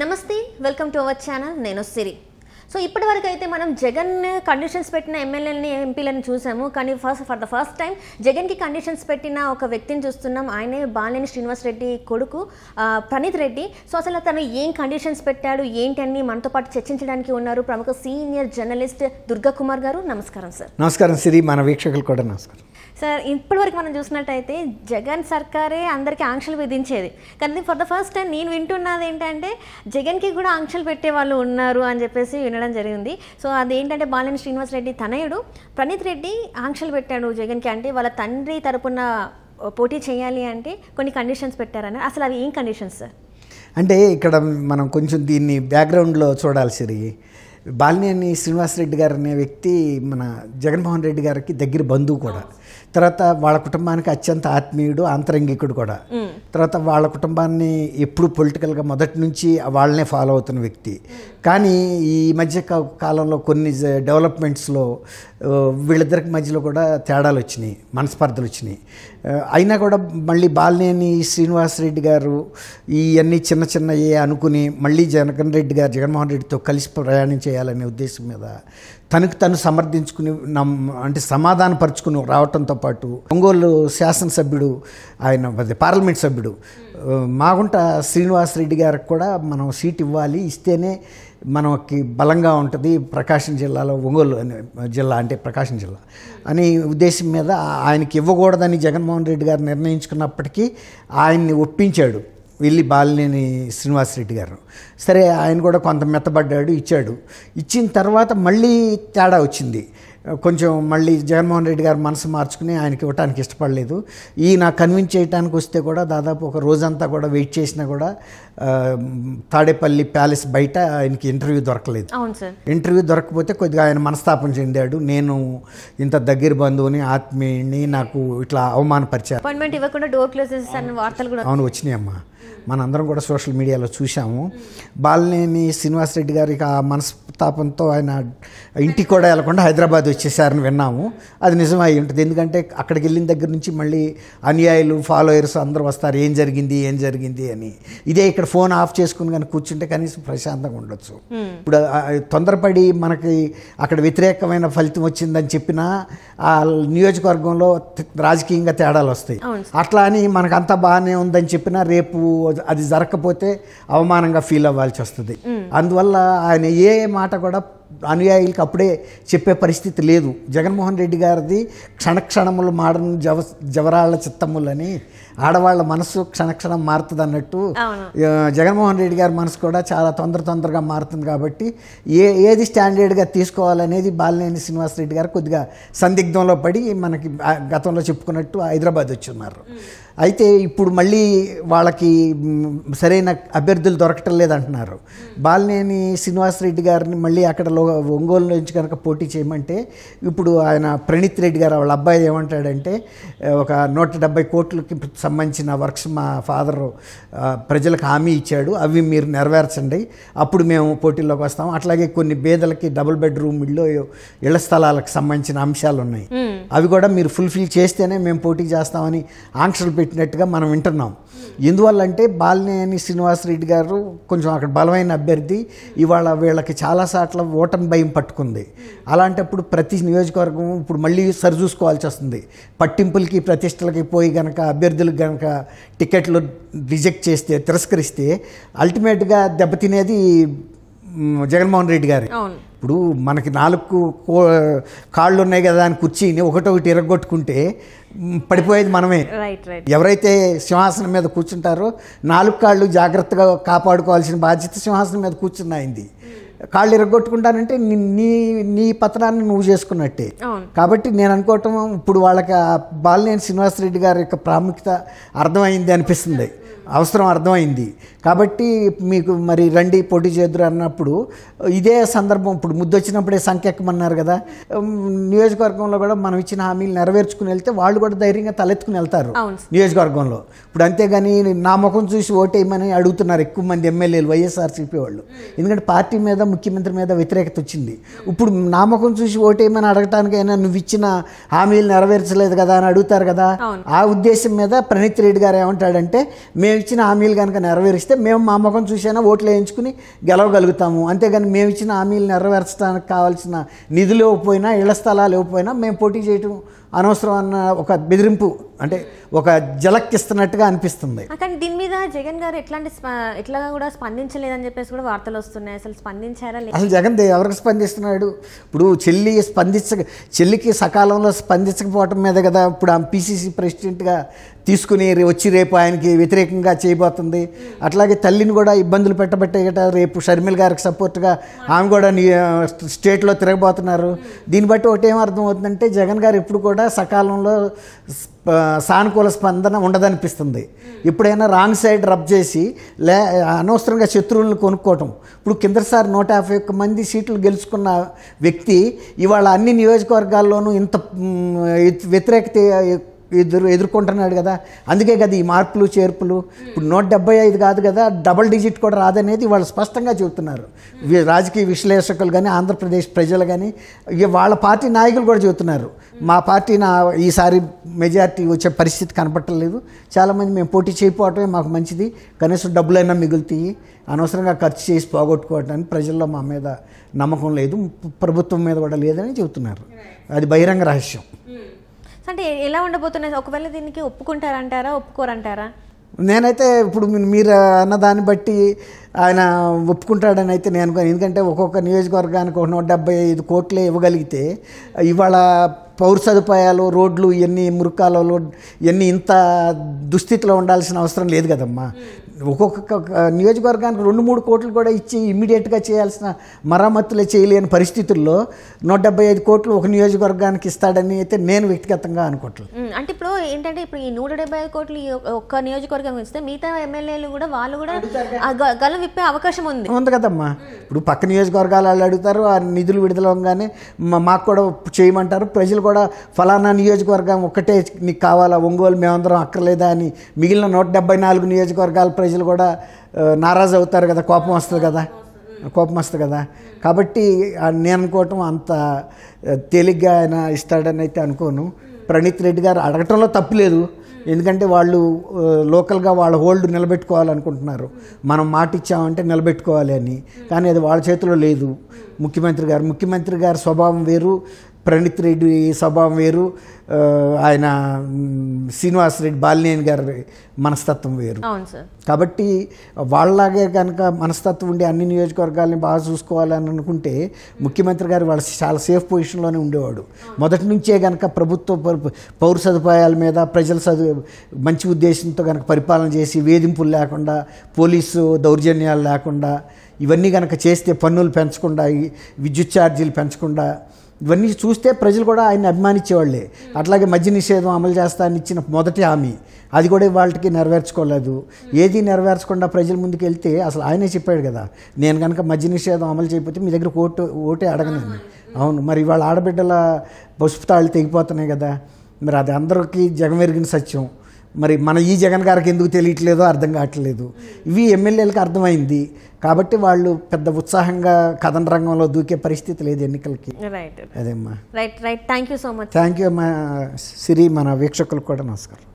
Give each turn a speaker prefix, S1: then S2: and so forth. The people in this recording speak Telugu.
S1: నమస్తే వెల్కమ్ టు అవర్ ఛానల్ నేను సిరి సో ఇప్పటి వరకు అయితే మనం జగన్ కండిషన్స్ పెట్టిన ఎమ్మెల్యేని ఎంపీలను చూసాము కానీ first for the first time జగన్కి కండిషన్స్ పెట్టిన ఒక వ్యక్తిని చూస్తున్నాం ఆయనే బాలినేని శ్రీనివాస్ రెడ్డి కొడుకు ప్రణీత్ రెడ్డి సో అసలు తను ఏం కండిషన్స్ పెట్టాడు ఏంటని మనతో పాటు చర్చించడానికి ఉన్నారు ప్రముఖ సీనియర్ జర్నలిస్ట్ దుర్గా కుమార్ గారు నమస్కారం సార్
S2: నమస్కారం సిరి మన వీక్షకులు కూడా నమస్కారం
S1: సార్ ఇప్పటివరకు మనం చూసినట్టయితే జగన్ సర్కారే అందరికీ ఆంక్షలు విధించేది కానీ ఫర్ ద ఫస్ట్ టైం నేను వింటున్నది ఏంటంటే జగన్కి కూడా ఆంక్షలు పెట్టే వాళ్ళు ఉన్నారు అని చెప్పేసి వినడం జరిగింది సో ఏంటంటే బాలినేని శ్రీనివాస్ రెడ్డి తనయుడు ప్రణీత్ రెడ్డి ఆంక్షలు పెట్టాడు జగన్కి అంటే వాళ్ళ తండ్రి తరపున పోటీ చేయాలి అంటే కొన్ని కండిషన్స్ పెట్టారని అసలు అవి ఏం కండిషన్స్ సార్
S2: అంటే ఇక్కడ మనం కొంచెం దీన్ని బ్యాక్గ్రౌండ్లో చూడాల్సింది బాలినేని శ్రీనివాసరెడ్డి గారు అనే వ్యక్తి మన జగన్మోహన్ రెడ్డి గారికి దగ్గర బంధువు కూడా తర్వాత వాళ్ళ కుటుంబానికి అత్యంత ఆత్మీయుడు ఆంతరంగికుడు కూడా తర్వాత వాళ్ళ కుటుంబాన్ని ఎప్పుడు పొలిటికల్గా మొదటి నుంచి వాళ్ళనే ఫాలో అవుతున్న వ్యక్తి కానీ ఈ మధ్య కాలంలో కొన్ని డెవలప్మెంట్స్లో వీళ్ళిద్దరికి మధ్యలో కూడా తేడాలు వచ్చినాయి మనస్పర్ధలు వచ్చినాయి అయినా కూడా మళ్ళీ బాలినేని శ్రీనివాసరెడ్డి గారు ఇవన్నీ చిన్న చిన్నవి అనుకుని మళ్ళీ జగన్ రెడ్డి గారు జగన్మోహన్ రెడ్డితో కలిసి ప్రయాణం చేయాలనే ఉద్దేశం మీద తనకు తను సమర్థించుకుని అంటే సమాధానపరుచుకుని రావటంతో పాటు ఒంగోలు శాసనసభ్యుడు ఆయన పార్లమెంట్ సభ్యుడు hmm. మాగుంట శ్రీనివాసరెడ్డి గారికి కూడా మనం సీట్ ఇవ్వాలి ఇస్తేనే మనకి బలంగా ఉంటుంది ప్రకాశం జిల్లాలో ఒంగోలు జిల్లా అంటే ప్రకాశం జిల్లా hmm. అని ఉద్దేశం మీద ఆయనకి ఇవ్వకూడదని జగన్మోహన్ రెడ్డి గారు నిర్ణయించుకున్నప్పటికీ ఆయన్ని ఒప్పించాడు వెళ్ళి బాలినేని శ్రీనివాసరెడ్డి గారు సరే ఆయన కూడా కొంత మెత్తబడ్డాడు ఇచ్చాడు ఇచ్చిన తర్వాత మళ్ళీ తేడా వచ్చింది కొంచెం మళ్ళీ జగన్మోహన్ రెడ్డి గారు మనసు మార్చుకుని ఆయనకి ఇవ్వటానికి ఇష్టపడలేదు ఈ నా కన్విన్స్ చేయడానికి వస్తే కూడా దాదాపు ఒక రోజంతా కూడా వెయిట్ చేసినా కూడా తాడేపల్లి ప్యాలెస్ బయట ఆయనకి ఇంటర్వ్యూ దొరకలేదు ఇంటర్వ్యూ దొరకకపోతే కొద్దిగా ఆయన మనస్తాపం చెందాడు నేను ఇంత దగ్గర బంధువుని ఆత్మీయుని నాకు ఇట్లా అవమానపరిచారు అవును వచ్చినాయమ్మా మనందరం కూడా సోషల్ మీడియాలో చూసాము బాలినేని శ్రీనివాసరెడ్డి గారి ఆ మనస్తాపంతో ఆయన ఇంటికి కూడా వెళ్లకుండా హైదరాబాద్ వచ్చేసారని విన్నాము అది నిజమై ఉంటుంది ఎందుకంటే అక్కడికి వెళ్ళిన దగ్గర నుంచి మళ్ళీ అనుయాయులు ఫాలోయర్స్ అందరూ వస్తారు ఏం జరిగింది ఏం జరిగింది అని ఇదే ఇక్కడ ఫోన్ ఆఫ్ చేసుకుని కానీ కూర్చుంటే కనీసం ప్రశాంతంగా ఉండొచ్చు ఇప్పుడు తొందరపడి మనకి అక్కడ వ్యతిరేకమైన ఫలితం వచ్చిందని చెప్పినా ఆ నియోజకవర్గంలో రాజకీయంగా తేడాలు వస్తాయి అట్లా అని మనకంతా బాగానే ఉందని చెప్పినా రేపు అది జరగకపోతే అవమానంగా ఫీల్ అవ్వాల్సి వస్తుంది అందువల్ల ఆయన ఏ మాట కూడా అనుయాయులకు అప్పుడే చెప్పే పరిస్థితి లేదు జగన్మోహన్ రెడ్డి గారిది క్షణక్షణములు మాడను జవ జవరాళ్ల చిత్తములని ఆడవాళ్ళ మనసు క్షణక్షణం మారుతుంది అన్నట్టు జగన్మోహన్ రెడ్డి గారి మనసు కూడా చాలా తొందర తొందరగా మారుతుంది కాబట్టి ఏ ఏది స్టాండర్డ్గా తీసుకోవాలనేది బాలినేని శ్రీనివాసరెడ్డి గారు కొద్దిగా సందిగ్ధంలో పడి మనకి గతంలో చెప్పుకున్నట్టు హైదరాబాద్ వచ్చి ఉన్నారు అయితే ఇప్పుడు మళ్ళీ వాళ్ళకి సరైన అభ్యర్థులు దొరకటం లేదంటున్నారు బాలినేని శ్రీనివాసరెడ్డి గారిని మళ్ళీ అక్కడ ఒంగోలు నుంచి కనుక పోటీ చేయమంటే ఇప్పుడు ఆయన ప్రణీత్ రెడ్డి గారు వాళ్ళ అబ్బాయి ఏమంటాడంటే ఒక నూట డెబ్బై కోట్లకి సంబంధించిన వర్క్స్ మా ఫాదరు ప్రజలకు హామీ ఇచ్చాడు అవి మీరు నెరవేర్చండి అప్పుడు మేము పోటీల్లోకి వస్తాం అట్లాగే కొన్ని బేదలకి డబుల్ బెడ్రూమ్ ఇళ్ళు ఇళ్ల స్థలాలకు సంబంధించిన అంశాలు ఉన్నాయి అవి కూడా మీరు ఫుల్ఫిల్ చేస్తేనే మేము పోటీ చేస్తామని ఆంక్షలు పెట్టి చెప్పినట్టుగా మనం వింటున్నాం ఎందువల్ల అంటే బాలినేని శ్రీనివాసరెడ్డి గారు కొంచెం అక్కడ బలమైన అభ్యర్థి ఇవాళ వీళ్ళకి చాలా సార్లు ఓటమి భయం పట్టుకుంది అలాంటప్పుడు ప్రతి నియోజకవర్గం ఇప్పుడు మళ్ళీ సరిచూసుకోవాల్సి వస్తుంది పట్టింపులకి ప్రతిష్టలకి పోయి గనక అభ్యర్థులకు గనక టికెట్లు రిజెక్ట్ చేస్తే తిరస్కరిస్తే అల్టిమేట్గా దెబ్బతినేది జగన్మోహన్ రెడ్డి గారు ఇప్పుడు మనకి నాలుగు కాళ్ళు ఉన్నాయి కదా అని కుర్చీని ఒకటొకటి ఇరగొట్టుకుంటే పడిపోయేది మనమే ఎవరైతే సింహాసనం మీద కూర్చుంటారో నాలుగు కాళ్ళు జాగ్రత్తగా కాపాడుకోవాల్సిన బాధ్యత సింహాసనం మీద కూర్చున్నాయింది కాళ్ళు ఇరగొట్టుకుంటానంటే నీ నీ పతనాన్ని నువ్వు చేసుకున్నట్టే కాబట్టి నేను అనుకోవటం ఇప్పుడు వాళ్ళకి బాలినేని శ్రీనివాసరెడ్డి గారి యొక్క ప్రాముఖ్యత అర్థమైంది అనిపిస్తుంది అవసరం అర్థమైంది కాబట్టి మీకు మరి రండి పోటీ చేద్దరు అన్నప్పుడు ఇదే సందర్భం ఇప్పుడు ముద్దు వచ్చినప్పుడే సంఖ్య ఎక్కమన్నారు కదా నియోజకవర్గంలో కూడా మనం ఇచ్చిన హామీలు నెరవేర్చుకుని వెళ్తే వాళ్ళు కూడా ధైర్యంగా తలెత్తుకుని వెళ్తారు నియోజకవర్గంలో ఇప్పుడు అంతేగాని నా ముఖం చూసి ఓటేయమని అడుగుతున్నారు ఎక్కువ మంది ఎమ్మెల్యేలు వైఎస్ఆర్సీపీ వాళ్ళు ఎందుకంటే పార్టీ మీద ముఖ్యమంత్రి మీద వ్యతిరేకత వచ్చింది ఇప్పుడు నా ముఖం చూసి ఓటేయమని అడగటానికైనా నువ్వు ఇచ్చిన హామీలు నెరవేర్చలేదు కదా అని అడుగుతారు కదా ఆ ఉద్దేశం మీద ప్రణీత్ రెడ్డి గారు ఏమంటాడంటే మేము ఇచ్చిన హామీలు కనుక నెరవేరిస్తే మేము మా ముఖం చూసైనా ఓట్లు వేయించుకుని గెలవగలుగుతాము అంతేగాని మేము ఇచ్చిన హామీలు నెరవేర్చడానికి కావాల్సిన నిధులు ఇవ్వకపోయినా ఇళ్ల స్థలాలు ఇవ్వకపోయినా మేము పోటీ చేయటం అనవసరం అన్న ఒక బెదిరింపు అంటే ఒక జలక్కిస్తున్నట్టుగా అనిపిస్తుంది
S1: కానీ దీని మీద జగన్ గారు ఎట్లాంటి ఎట్లా కూడా స్పందించలేదని చెప్పేసి కూడా వార్తలు వస్తున్నాయి అసలు స్పందించారా అసలు
S2: జగన్ ఎవరికి స్పందిస్తున్నాడు ఇప్పుడు చెల్లి స్పందించ చెల్లికి సకాలంలో స్పందించకపోవటం మీద కదా ఇప్పుడు ఆమె పీసీసీ ప్రెసిడెంట్గా తీసుకుని వచ్చి రేపు ఆయనకి వ్యతిరేకంగా చేయబోతుంది అట్లాగే తల్లిని కూడా ఇబ్బందులు పెట్టబట్టేట రేపు షర్మిల్ గారికి సపోర్ట్గా ఆమె కూడా స్టేట్లో తిరగబోతున్నారు దీన్ని బట్టి ఒకటేం అర్థం అవుతుందంటే జగన్ గారు ఎప్పుడు కూడా కూడా సకాలంలో సానుకూల స్పందన ఉండదనిపిస్తుంది ఇప్పుడైనా రాంగ్ సైడ్ రబ్ చేసి లే అనవసరంగా శత్రువులను కొనుక్కోవటం ఇప్పుడు కిందసారి నూట యాభై ఒక్క మంది సీట్లు గెలుచుకున్న వ్యక్తి ఇవాళ అన్ని నియోజకవర్గాల్లోనూ ఇంత వ్యతిరేకత ఎదురు ఎదుర్కొంటున్నాడు కదా అందుకే కదా ఈ మార్పులు చేర్పులు ఇప్పుడు నూట డెబ్బై ఐదు కాదు కదా డబల్ డిజిట్ కూడా రాదనేది వాళ్ళు స్పష్టంగా చెబుతున్నారు రాజకీయ విశ్లేషకులు కానీ ఆంధ్రప్రదేశ్ ప్రజలు కానీ వాళ్ళ పార్టీ నాయకులు కూడా చెబుతున్నారు మా పార్టీ నా ఈసారి మెజార్టీ వచ్చే పరిస్థితి కనపట్టలేదు చాలామంది మేము పోటీ చేయకపోవటమే మాకు మంచిది కనీసం డబ్బులైనా మిగులుతాయి అనవసరంగా ఖర్చు చేసి పోగొట్టుకోవటానికి ప్రజల్లో మా మీద నమ్మకం లేదు ప్రభుత్వం మీద కూడా లేదని చెబుతున్నారు అది బహిరంగ రహస్యం
S1: అంటే ఎలా ఉండబోతున్నాయి ఒకవేళ దీనికి ఒప్పుకుంటారంటారా ఒప్పుకోరంటారా
S2: నేనైతే ఇప్పుడు మీరు అన్న దాన్ని బట్టి ఆయన ఒప్పుకుంటాడని అయితే నేను ఎందుకంటే ఒక్కొక్క నియోజకవర్గానికి ఒక నూట డెబ్బై ఐదు కోట్లే ఇవ్వగలిగితే ఇవాళ పౌర సదుపాయాలు రోడ్లు ఇవన్నీ మురుకాలలో ఇవన్నీ ఇంత దుస్థితిలో ఉండాల్సిన అవసరం లేదు కదమ్మా ఒక్కొక్క నియోజకవర్గానికి రెండు మూడు కోట్లు కూడా ఇచ్చి ఇమ్మీడియట్గా చేయాల్సిన మరమ్మతులు చేయలేని పరిస్థితుల్లో నూట డెబ్బై ఐదు కోట్లు ఒక నియోజకవర్గానికి ఇస్తాడని అయితే నేను వ్యక్తిగతంగా అనుకోవట్లేదు
S1: అంటే ఇప్పుడు ఏంటంటే ఇప్పుడు ఈ నూట డెబ్బై ఐదు కోట్లు ఒక్క నియోజకవర్గం ఇస్తే మిగతా ఎమ్మెల్యేలు కూడా వాళ్ళు కూడా గల విప్పే అవకాశం ఉంది
S2: ఉంది కదమ్మా ఇప్పుడు పక్క నియోజకవర్గాలు వాళ్ళు అడుగుతారు ఆ నిధులు విడుదలగానే మాకు కూడా చేయమంటారు ప్రజలు కూడా ఫలానా నియోజకవర్గం ఒక్కటే నీకు కావాలా ఒంగోలు మేమందరం అక్కర్లేదా అని మిగిలిన నూట డెబ్బై నాలుగు నియోజకవర్గాల ప్రజలు ప్రజలు కూడా నారాజు అవుతారు కదా కోపం వస్తుంది కదా కోపం వస్తుంది కదా కాబట్టి నేను అనుకోవటం అంత తేలిగ్గా ఆయన ఇస్తాడని అయితే అనుకోను ప్రణీత్ రెడ్డి గారు అడగటంలో తప్పులేదు ఎందుకంటే వాళ్ళు లోకల్గా వాళ్ళ హోల్డ్ నిలబెట్టుకోవాలనుకుంటున్నారు మనం మాట ఇచ్చామంటే నిలబెట్టుకోవాలి అని కానీ అది వాళ్ళ చేతిలో లేదు ముఖ్యమంత్రి గారు ముఖ్యమంత్రి గారి స్వభావం వేరు ప్రణీత్ రెడ్డి స్వభావం వేరు ఆయన శ్రీనివాస్ రెడ్డి బాలినేని గారి మనస్తత్వం వేరు కాబట్టి వాళ్ళలాగే కనుక మనస్తత్వం ఉండి అన్ని నియోజకవర్గాలని బాగా చూసుకోవాలని అనుకుంటే ముఖ్యమంత్రి గారు వాళ్ళు చాలా సేఫ్ పొజిషన్లోనే ఉండేవాడు మొదటి నుంచే కనుక ప్రభుత్వ పౌర సదుపాయాల మీద ప్రజల సదు మంచి ఉద్దేశంతో కనుక పరిపాలన చేసి వేధింపులు లేకుండా పోలీసు దౌర్జన్యాలు లేకుండా ఇవన్నీ కనుక చేస్తే పన్నులు పెంచకుండా విద్యుత్ ఛార్జీలు పెంచకుండా ఇవన్నీ చూస్తే ప్రజలు కూడా ఆయన్ని అభిమానించేవాళ్ళే అట్లాగే మద్య నిషేధం అమలు చేస్తా అని ఇచ్చిన మొదటి హామీ అది కూడా వాళ్ళకి నెరవేర్చుకోలేదు ఏది నెరవేర్చకుండా ప్రజల ముందుకు వెళ్తే అసలు ఆయనే చెప్పాడు కదా నేను కనుక మద్య నిషేధం అమలు చేయకపోతే మీ దగ్గర ఓటు ఓటే అడగనండి అవును మరి వాళ్ళ ఆడబిడ్డల పసుపు తాళ్ళు తెగిపోతున్నాయి కదా మరి అది అందరికీ జగమెరిగిన సత్యం మరి మన ఈ జగన్ గారికి ఎందుకు తెలియట్లేదో అర్థం కావట్లేదు ఇవి ఎమ్మెల్యేలకు అర్థమైంది కాబట్టి వాళ్ళు పెద్ద ఉత్సాహంగా కథన రంగంలో దూకే పరిస్థితి లేదు ఎన్నికలకి అదేమ్మా
S1: right right thank you so much
S2: thank you అమ్మా సిరి మన వీక్షకులకు కూడా నమస్కారం